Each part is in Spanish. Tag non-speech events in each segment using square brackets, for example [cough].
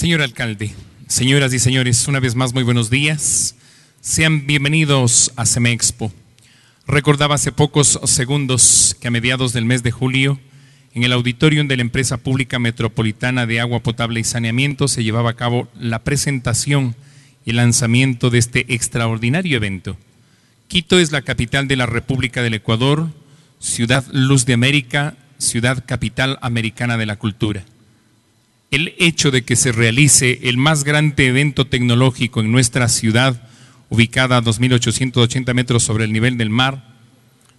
Señor alcalde, señoras y señores, una vez más muy buenos días. Sean bienvenidos a Semexpo. Recordaba hace pocos segundos que a mediados del mes de julio, en el auditorium de la empresa pública metropolitana de agua potable y saneamiento se llevaba a cabo la presentación y lanzamiento de este extraordinario evento. Quito es la capital de la República del Ecuador, ciudad luz de América, ciudad capital americana de la cultura el hecho de que se realice el más grande evento tecnológico en nuestra ciudad, ubicada a 2.880 metros sobre el nivel del mar,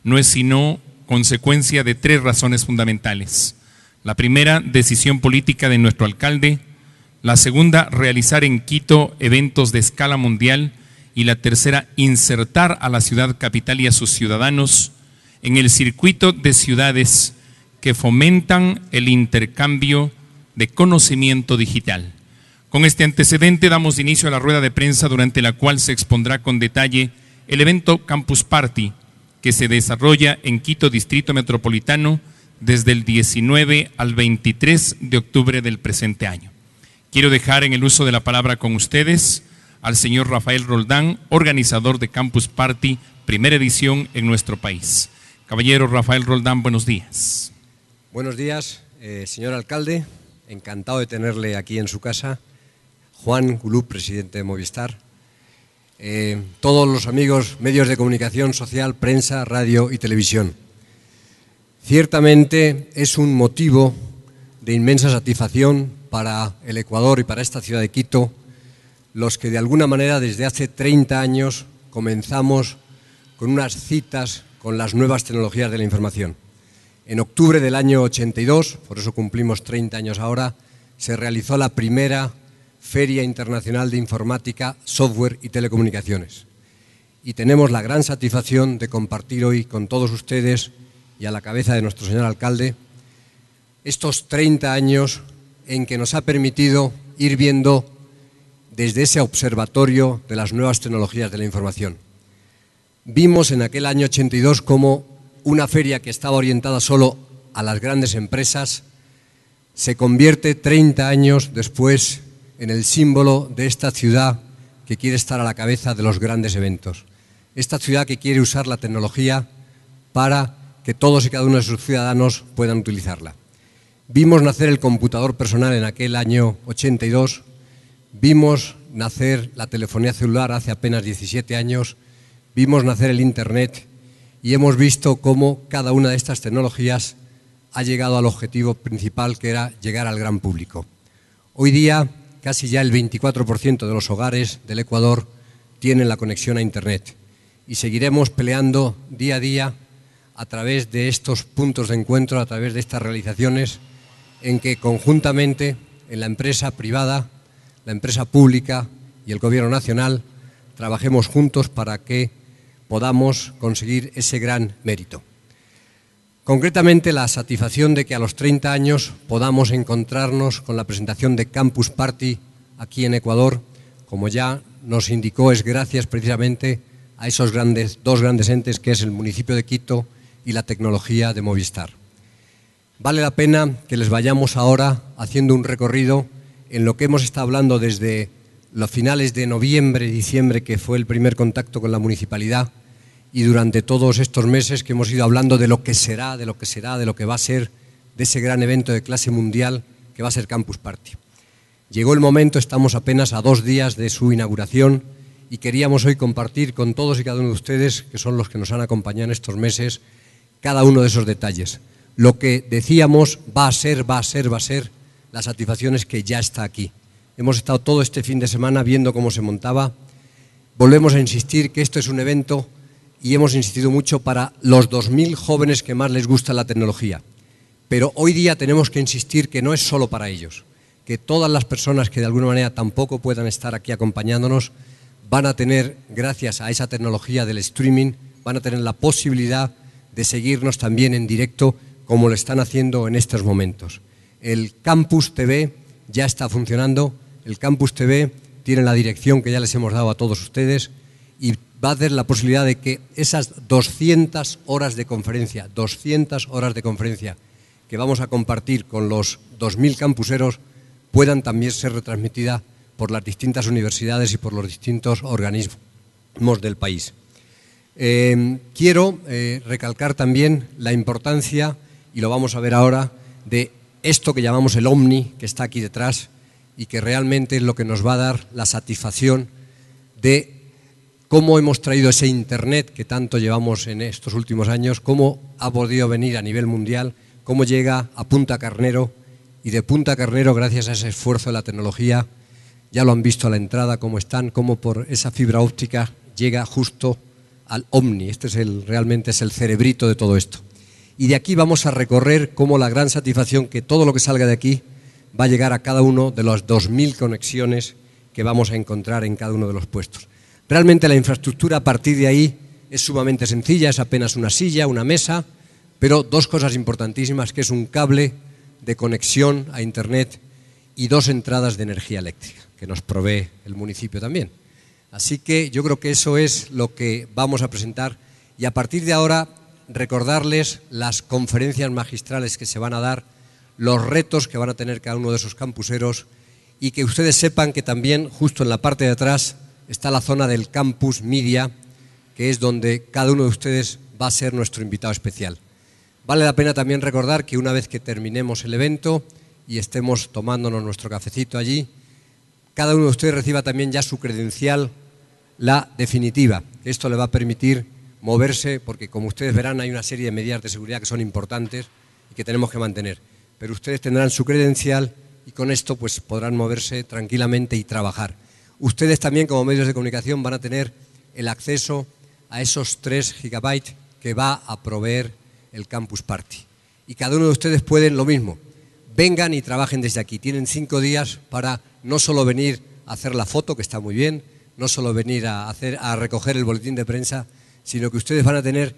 no es sino consecuencia de tres razones fundamentales. La primera, decisión política de nuestro alcalde. La segunda, realizar en Quito eventos de escala mundial. Y la tercera, insertar a la ciudad capital y a sus ciudadanos en el circuito de ciudades que fomentan el intercambio de conocimiento digital. Con este antecedente damos inicio a la rueda de prensa durante la cual se expondrá con detalle el evento Campus Party que se desarrolla en Quito Distrito Metropolitano desde el 19 al 23 de octubre del presente año. Quiero dejar en el uso de la palabra con ustedes al señor Rafael Roldán, organizador de Campus Party, primera edición en nuestro país. Caballero Rafael Roldán, buenos días. Buenos días, eh, señor alcalde, encantado de tenerle aquí en su casa. Juan Gulub, presidente de Movistar. Eh, todos los amigos, medios de comunicación social, prensa, radio y televisión. Ciertamente es un motivo de inmensa satisfacción para el Ecuador y para esta ciudad de Quito, los que de alguna manera desde hace 30 años comenzamos con unas citas con las nuevas tecnologías de la información. En octubre del año 82, por eso cumplimos 30 años ahora, se realizó la primera Feria Internacional de Informática, Software y Telecomunicaciones. Y tenemos la gran satisfacción de compartir hoy con todos ustedes y a la cabeza de nuestro señor alcalde estos 30 años en que nos ha permitido ir viendo desde ese observatorio de las nuevas tecnologías de la información. Vimos en aquel año 82 cómo una feria que estaba orientada solo a las grandes empresas, se convierte 30 años después en el símbolo de esta ciudad que quiere estar a la cabeza de los grandes eventos. Esta ciudad que quiere usar la tecnología para que todos y cada uno de sus ciudadanos puedan utilizarla. Vimos nacer el computador personal en aquel año 82, vimos nacer la telefonía celular hace apenas 17 años, vimos nacer el Internet y hemos visto cómo cada una de estas tecnologías ha llegado al objetivo principal que era llegar al gran público. Hoy día, casi ya el 24% de los hogares del Ecuador tienen la conexión a Internet y seguiremos peleando día a día a través de estos puntos de encuentro, a través de estas realizaciones, en que conjuntamente en la empresa privada, la empresa pública y el Gobierno Nacional trabajemos juntos para que podamos conseguir ese gran mérito. Concretamente, la satisfacción de que a los 30 años podamos encontrarnos con la presentación de Campus Party aquí en Ecuador, como ya nos indicó, es gracias precisamente a esos grandes, dos grandes entes que es el municipio de Quito y la tecnología de Movistar. Vale la pena que les vayamos ahora haciendo un recorrido en lo que hemos estado hablando desde los finales de noviembre, diciembre, que fue el primer contacto con la municipalidad, y durante todos estos meses que hemos ido hablando de lo que será, de lo que será, de lo que va a ser, de ese gran evento de clase mundial que va a ser Campus Party. Llegó el momento, estamos apenas a dos días de su inauguración y queríamos hoy compartir con todos y cada uno de ustedes, que son los que nos han acompañado en estos meses, cada uno de esos detalles. Lo que decíamos va a ser, va a ser, va a ser, las satisfacciones que ya está aquí. Hemos estado todo este fin de semana viendo cómo se montaba. Volvemos a insistir que esto es un evento y hemos insistido mucho para los 2.000 jóvenes que más les gusta la tecnología. Pero hoy día tenemos que insistir que no es solo para ellos, que todas las personas que de alguna manera tampoco puedan estar aquí acompañándonos van a tener, gracias a esa tecnología del streaming, van a tener la posibilidad de seguirnos también en directo como lo están haciendo en estos momentos. El Campus TV ya está funcionando, el Campus TV tiene la dirección que ya les hemos dado a todos ustedes, va a hacer la posibilidad de que esas 200 horas de conferencia, 200 horas de conferencia que vamos a compartir con los 2.000 campuseros puedan también ser retransmitidas por las distintas universidades y por los distintos organismos del país. Eh, quiero eh, recalcar también la importancia, y lo vamos a ver ahora, de esto que llamamos el OMNI, que está aquí detrás y que realmente es lo que nos va a dar la satisfacción de cómo hemos traído ese Internet que tanto llevamos en estos últimos años, cómo ha podido venir a nivel mundial, cómo llega a Punta Carnero y de Punta Carnero, gracias a ese esfuerzo de la tecnología, ya lo han visto a la entrada, cómo están, cómo por esa fibra óptica llega justo al Omni. Este es realmente es el cerebrito de todo esto. Y de aquí vamos a recorrer cómo la gran satisfacción que todo lo que salga de aquí va a llegar a cada uno de las 2.000 conexiones que vamos a encontrar en cada uno de los puestos. Realmente la infraestructura a partir de ahí es sumamente sencilla, es apenas una silla, una mesa, pero dos cosas importantísimas, que es un cable de conexión a Internet y dos entradas de energía eléctrica, que nos provee el municipio también. Así que yo creo que eso es lo que vamos a presentar y a partir de ahora recordarles las conferencias magistrales que se van a dar, los retos que van a tener cada uno de esos campuseros y que ustedes sepan que también justo en la parte de atrás está la zona del campus media, que es donde cada uno de ustedes va a ser nuestro invitado especial. Vale la pena también recordar que una vez que terminemos el evento y estemos tomándonos nuestro cafecito allí, cada uno de ustedes reciba también ya su credencial, la definitiva. Esto le va a permitir moverse, porque como ustedes verán hay una serie de medidas de seguridad que son importantes y que tenemos que mantener. Pero ustedes tendrán su credencial y con esto pues podrán moverse tranquilamente y trabajar ustedes también como medios de comunicación van a tener el acceso a esos 3 gigabytes que va a proveer el Campus Party. Y cada uno de ustedes pueden lo mismo. Vengan y trabajen desde aquí. Tienen cinco días para no solo venir a hacer la foto, que está muy bien, no solo venir a, a recoger el boletín de prensa, sino que ustedes van a tener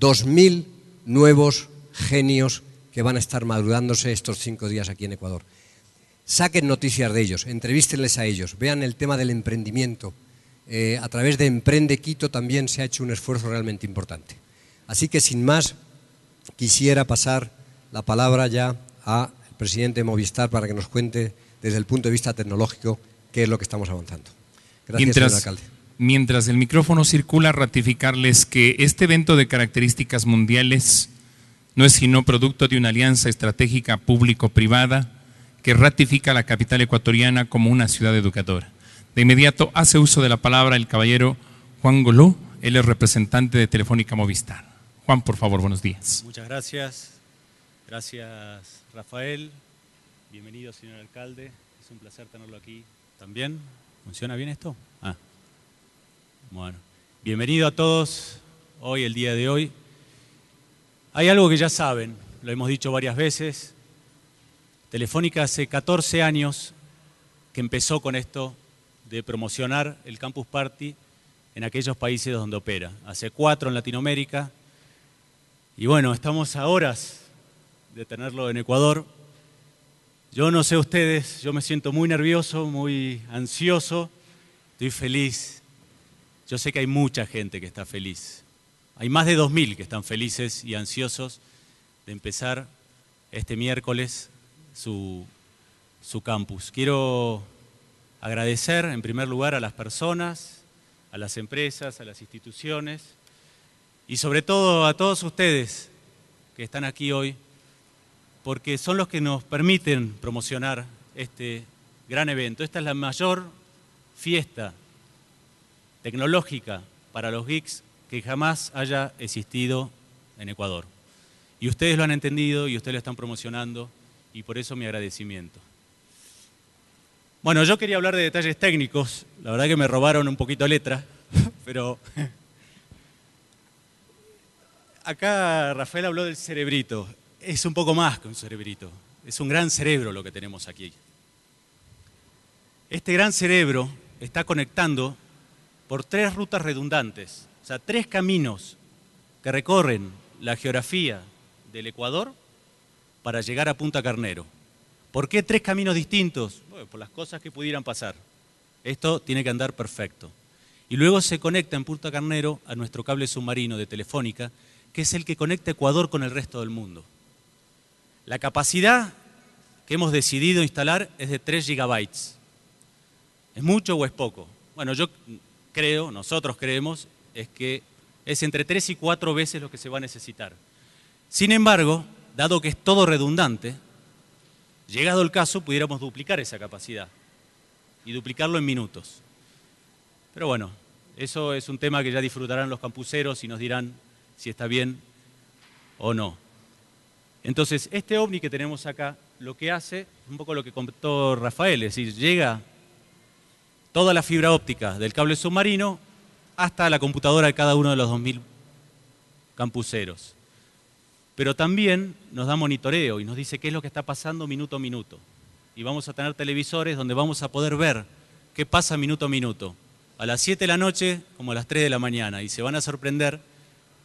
2.000 nuevos genios que van a estar madurándose estos cinco días aquí en Ecuador saquen noticias de ellos, entrevístenles a ellos, vean el tema del emprendimiento. Eh, a través de Emprende Quito también se ha hecho un esfuerzo realmente importante. Así que sin más, quisiera pasar la palabra ya al presidente Movistar para que nos cuente desde el punto de vista tecnológico qué es lo que estamos avanzando. Gracias, señor alcalde. Mientras el micrófono circula, ratificarles que este evento de características mundiales no es sino producto de una alianza estratégica público-privada que ratifica la capital ecuatoriana como una ciudad educadora. De inmediato hace uso de la palabra el caballero Juan Goló, él es representante de Telefónica Movistar. Juan, por favor, buenos días. Muchas gracias. Gracias, Rafael. Bienvenido, señor alcalde. Es un placer tenerlo aquí también. ¿Funciona bien esto? Ah. Bueno. Bienvenido a todos hoy, el día de hoy. Hay algo que ya saben, lo hemos dicho varias veces, Telefónica hace 14 años que empezó con esto de promocionar el Campus Party en aquellos países donde opera. Hace cuatro en Latinoamérica. Y bueno, estamos a horas de tenerlo en Ecuador. Yo no sé ustedes, yo me siento muy nervioso, muy ansioso, estoy feliz. Yo sé que hay mucha gente que está feliz. Hay más de 2.000 que están felices y ansiosos de empezar este miércoles su, campus. Quiero agradecer en primer lugar a las personas, a las empresas, a las instituciones y sobre todo a todos ustedes que están aquí hoy, porque son los que nos permiten promocionar este gran evento. Esta es la mayor fiesta tecnológica para los geeks que jamás haya existido en Ecuador. Y ustedes lo han entendido y ustedes lo están promocionando y por eso mi agradecimiento. Bueno, yo quería hablar de detalles técnicos, la verdad que me robaron un poquito letra, [laughs] pero [laughs] acá Rafael habló del cerebrito, es un poco más que un cerebrito, es un gran cerebro lo que tenemos aquí. Este gran cerebro está conectando por tres rutas redundantes, o sea, tres caminos que recorren la geografía del Ecuador para llegar a Punta Carnero. ¿Por qué tres caminos distintos? por las cosas que pudieran pasar. Esto tiene que andar perfecto. Y luego se conecta en Punta Carnero a nuestro cable submarino de Telefónica, que es el que conecta Ecuador con el resto del mundo. La capacidad que hemos decidido instalar es de 3 gigabytes. ¿Es mucho o es poco? Bueno, yo creo, nosotros creemos, es que es entre 3 y 4 veces lo que se va a necesitar. Sin embargo, dado que es todo redundante, llegado el caso pudiéramos duplicar esa capacidad y duplicarlo en minutos. Pero bueno, eso es un tema que ya disfrutarán los campuseros y nos dirán si está bien o no. Entonces, este ovni que tenemos acá, lo que hace, es un poco lo que comentó Rafael, es decir, llega toda la fibra óptica del cable submarino hasta la computadora de cada uno de los 2.000 campuseros. Pero también nos da monitoreo y nos dice qué es lo que está pasando minuto a minuto. Y vamos a tener televisores donde vamos a poder ver qué pasa minuto a minuto. A las 7 de la noche como a las 3 de la mañana. Y se van a sorprender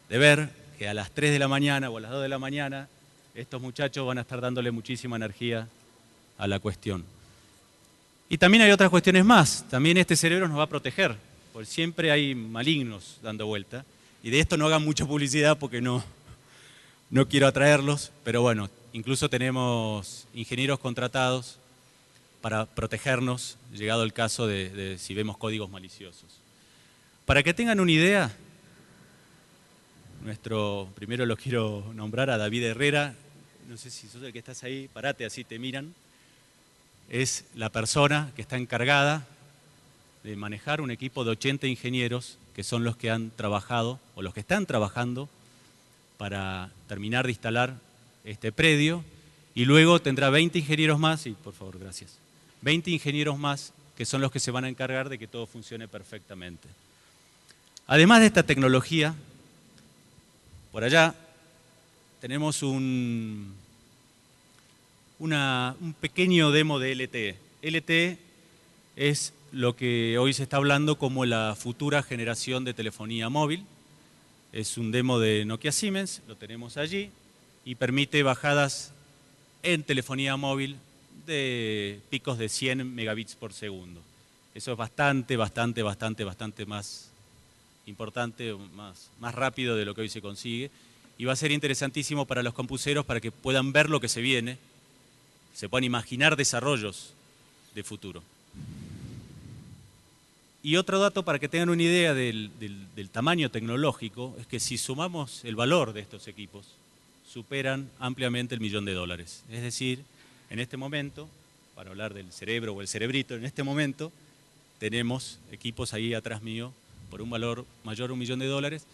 de ver que a las 3 de la mañana o a las 2 de la mañana estos muchachos van a estar dándole muchísima energía a la cuestión. Y también hay otras cuestiones más. También este cerebro nos va a proteger, porque siempre hay malignos dando vuelta. Y de esto no hagan mucha publicidad porque no, no quiero atraerlos, pero bueno, incluso tenemos ingenieros contratados para protegernos, llegado el caso de, si vemos códigos maliciosos. Para que tengan una idea, nuestro, primero lo quiero nombrar a David Herrera, no sé si sos el que estás ahí, parate, así te miran, es la persona que está encargada de manejar un equipo de 80 ingenieros que son los que han trabajado o los que están trabajando para terminar de instalar este predio y luego tendrá 20 ingenieros más, y por favor, gracias, 20 ingenieros más que son los que se van a encargar de que todo funcione perfectamente. Además de esta tecnología, por allá tenemos un, un pequeño demo de LTE. LTE es lo que hoy se está hablando como la futura generación de telefonía móvil. Es un demo de Nokia Siemens, lo tenemos allí, y permite bajadas en telefonía móvil de picos de 100 megabits por segundo. Eso es bastante, bastante, bastante, bastante más importante, más, más rápido de lo que hoy se consigue. Y va a ser interesantísimo para los compuseros para que puedan ver lo que se viene, se puedan imaginar desarrollos de futuro. Y otro dato para que tengan una idea del, tamaño tecnológico es que si sumamos el valor de estos equipos, superan ampliamente el millón de dólares. Es decir, en este momento, para hablar del cerebro o el cerebrito, en este momento tenemos equipos ahí atrás mío por un valor mayor a un millón de dólares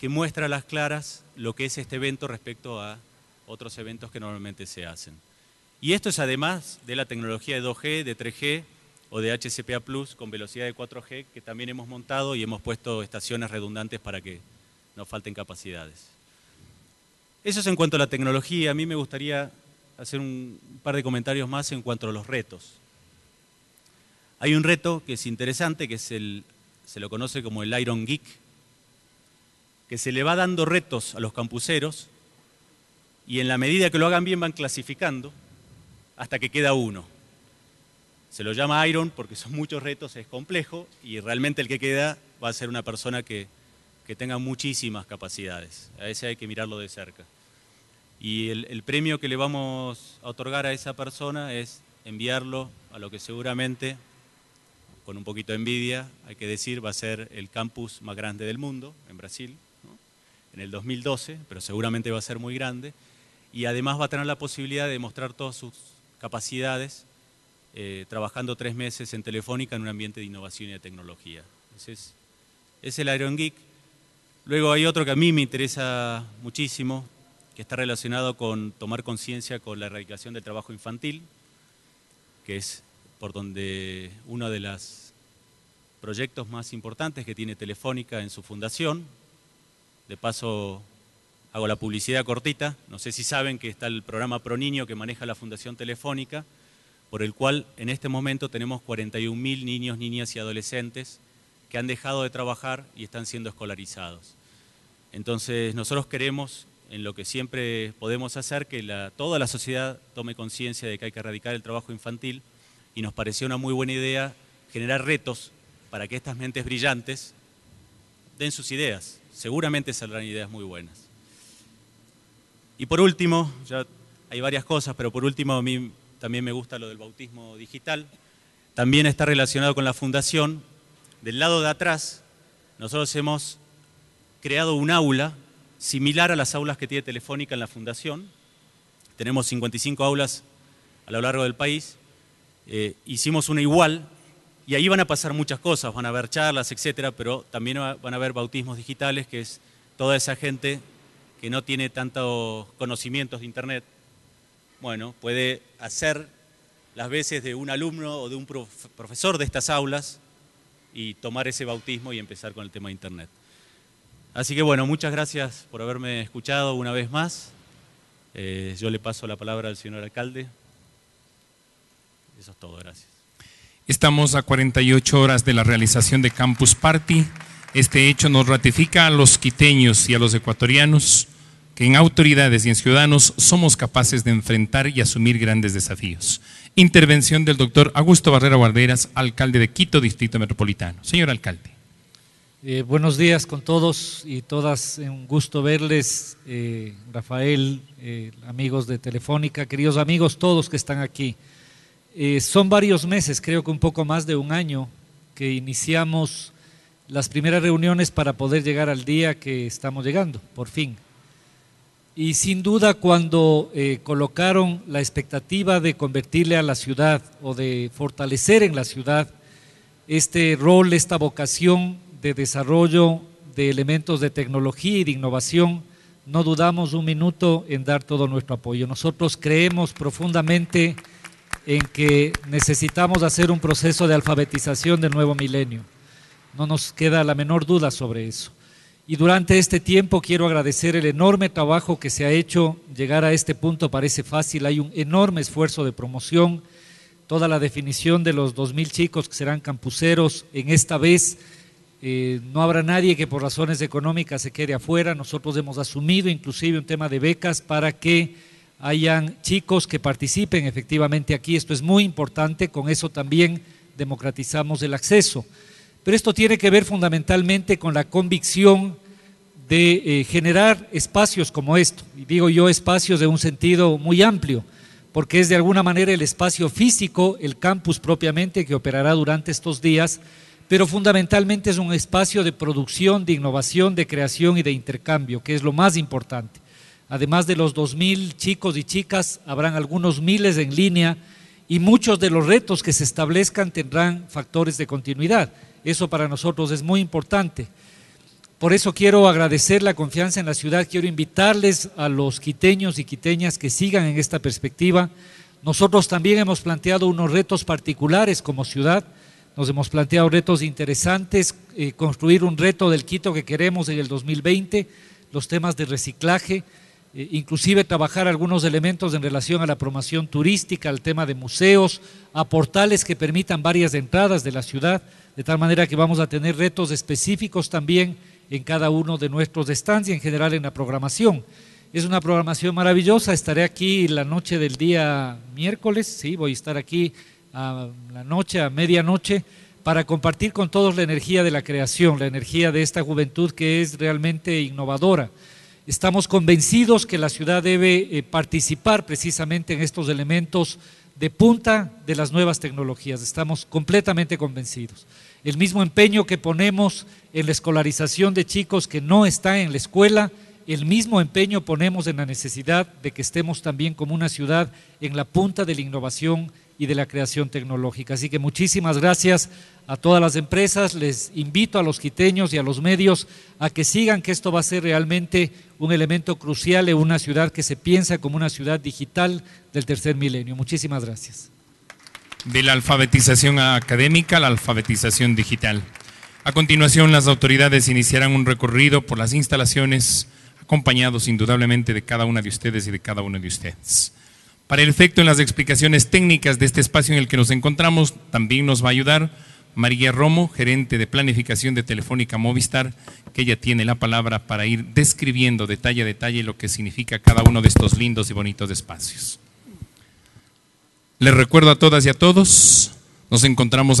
que muestra a las claras lo que es este evento respecto a otros eventos que normalmente se hacen. Y esto es además de la tecnología de 2G, de 3G, o de HCPA Plus con velocidad de 4G que también hemos montado y hemos puesto estaciones redundantes para que no falten capacidades. Eso es en cuanto a la tecnología. A mí me gustaría hacer un par de comentarios más en cuanto a los retos. Hay un reto que es interesante, que se lo conoce como el Iron Geek, que se le va dando retos a los campuseros y en la medida que lo hagan bien van clasificando hasta que queda uno. Se lo llama Iron porque son muchos retos, es complejo y realmente el que queda va a ser una persona que, tenga muchísimas capacidades. A ese hay que mirarlo de cerca. Y el, premio que le vamos a otorgar a esa persona es enviarlo a lo que seguramente, con un poquito de envidia, hay que decir, va a ser el campus más grande del mundo, en Brasil, en el 2012, pero seguramente va a ser muy grande. Y además va a tener la posibilidad de mostrar todas sus capacidades eh, trabajando tres meses en Telefónica en un ambiente de innovación y de tecnología. Ese es, es el Iron Geek. Luego hay otro que a mí me interesa muchísimo, que está relacionado con tomar conciencia con la erradicación del trabajo infantil, que es por donde uno de los proyectos más importantes que tiene Telefónica en su fundación. De paso, hago la publicidad cortita. No sé si saben que está el programa Pro Niño que maneja la Fundación Telefónica, por el cual en este momento tenemos 41.000 niños, niñas y adolescentes que han dejado de trabajar y están siendo escolarizados. Entonces nosotros queremos, en lo que siempre podemos hacer, que toda la sociedad tome conciencia de que hay que erradicar el trabajo infantil y nos pareció una muy buena idea generar retos para que estas mentes brillantes den sus ideas. Seguramente saldrán ideas muy buenas. Y por último, ya hay varias cosas, pero por último a también me gusta lo del bautismo digital, también está relacionado con la fundación. Del lado de atrás, nosotros hemos creado un aula similar a las aulas que tiene Telefónica en la fundación. Tenemos 55 aulas a lo largo del país. Eh, hicimos una igual y ahí van a pasar muchas cosas, van a haber charlas, etcétera, pero también van a haber bautismos digitales, que es toda esa gente que no tiene tantos conocimientos de Internet bueno, puede hacer las veces de un alumno o de un profesor de estas aulas y tomar ese bautismo y empezar con el tema de Internet. Así que bueno, muchas gracias por haberme escuchado una vez más. Eh, yo le paso la palabra al señor alcalde. Eso es todo, gracias. Estamos a 48 horas de la realización de Campus Party. Este hecho nos ratifica a los quiteños y a los ecuatorianos en autoridades y en ciudadanos somos capaces de enfrentar y asumir grandes desafíos. Intervención del doctor Augusto Barrera Guarderas, alcalde de Quito, Distrito Metropolitano. Señor alcalde. Eh, buenos días con todos y todas. Un gusto verles, eh, Rafael, eh, amigos de Telefónica, queridos amigos, todos que están aquí. son varios meses, creo que un poco más de un año, que iniciamos las primeras reuniones para poder llegar al día que estamos llegando, por fin. Y sin duda cuando eh, colocaron la expectativa de convertirle a la ciudad o de fortalecer en la ciudad este rol, esta vocación de desarrollo de elementos de tecnología y de innovación, no dudamos un minuto en dar todo nuestro apoyo. Nosotros creemos profundamente en que necesitamos hacer un proceso de alfabetización del nuevo milenio. No nos queda la menor duda sobre eso. Y durante este tiempo quiero agradecer el enorme trabajo que se ha hecho. Llegar a este punto parece fácil, hay un enorme esfuerzo de promoción. Toda la definición de los 2.000 chicos que serán campuseros en esta vez, eh, no habrá nadie que por razones económicas se quede afuera. Nosotros hemos asumido inclusive un tema de becas para que hayan chicos que participen efectivamente aquí. Esto es muy importante, con eso también democratizamos el acceso. Pero esto tiene que ver fundamentalmente con la convicción de eh, generar espacios como esto. Y digo yo espacios de un sentido muy amplio, porque es de alguna manera el espacio físico, el campus propiamente, que operará durante estos días, pero fundamentalmente es un espacio de producción, de innovación, de creación y de intercambio, que es lo más importante. Además de los 2.000 chicos y chicas, habrán algunos miles en línea y muchos de los retos que se establezcan tendrán factores de continuidad eso para nosotros es muy importante. Por eso quiero agradecer la confianza en la ciudad, quiero invitarles a los quiteños y quiteñas que sigan en esta perspectiva. Nosotros también hemos planteado unos retos particulares como ciudad, nos hemos planteado retos interesantes, eh, construir un reto del Quito que queremos en el 2020, los temas de reciclaje, eh, inclusive trabajar algunos elementos en relación a la promoción turística, al tema de museos, a portales que permitan varias entradas de la ciudad de tal manera que vamos a tener retos específicos también en cada uno de nuestros stands y en general en la programación. Es una programación maravillosa, estaré aquí la noche del día miércoles, sí, voy a estar aquí a la noche, a medianoche, para compartir con todos la energía de la creación, la energía de esta juventud que es realmente innovadora. Estamos convencidos que la ciudad debe eh, participar precisamente en estos elementos de punta de las nuevas tecnologías, estamos completamente convencidos. El mismo empeño que ponemos en la escolarización de chicos que no están en la escuela, el mismo empeño ponemos en la necesidad de que estemos también como una ciudad en la punta de la innovación y de la creación tecnológica. Así que muchísimas gracias a todas las empresas, les invito a los quiteños y a los medios a que sigan que esto va a ser realmente un elemento crucial en una ciudad que se piensa como una ciudad digital del tercer milenio. Muchísimas gracias. De la alfabetización académica a la alfabetización digital. A continuación, las autoridades iniciarán un recorrido por las instalaciones, acompañados indudablemente de cada una de ustedes y de cada uno de ustedes. Para el efecto en las explicaciones técnicas de este espacio en el que nos encontramos, también nos va a ayudar María Romo, gerente de planificación de Telefónica Movistar, que ella tiene la palabra para ir describiendo detalle a detalle lo que significa cada uno de estos lindos y bonitos espacios. Les recuerdo a todas y a todos, nos encontramos a